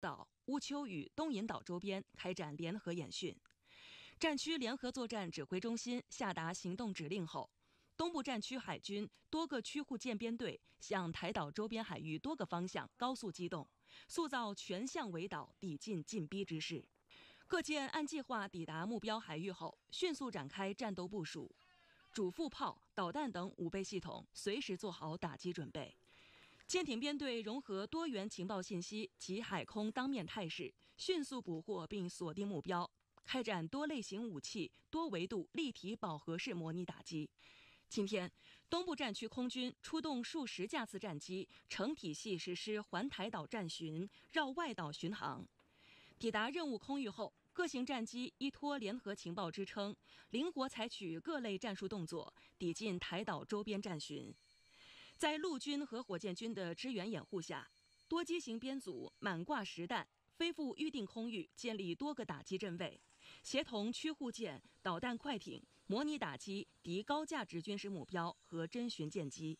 岛乌丘与东引岛周边开展联合演训，战区联合作战指挥中心下达行动指令后，东部战区海军多个区护舰编队向台岛周边海域多个方向高速机动，塑造全向围岛抵近进逼之势。各舰按计划抵达目标海域后，迅速展开战斗部署，主副炮、导弹等武备系统随时做好打击准备。舰艇编队融合多元情报信息及海空当面态势，迅速捕获并锁定目标，开展多类型武器、多维度立体饱和式模拟打击。今天，东部战区空军出动数十架次战机，成体系实施环台岛战巡、绕外岛巡航。抵达任务空域后，各型战机依托联合情报支撑，灵活采取各类战术动作，抵近台岛周边战巡。在陆军和火箭军的支援掩护下，多机型编组满挂实弹飞赴预定空域，建立多个打击阵位，协同驱护舰、导弹快艇模拟打击敌高价值军事目标和侦巡舰机。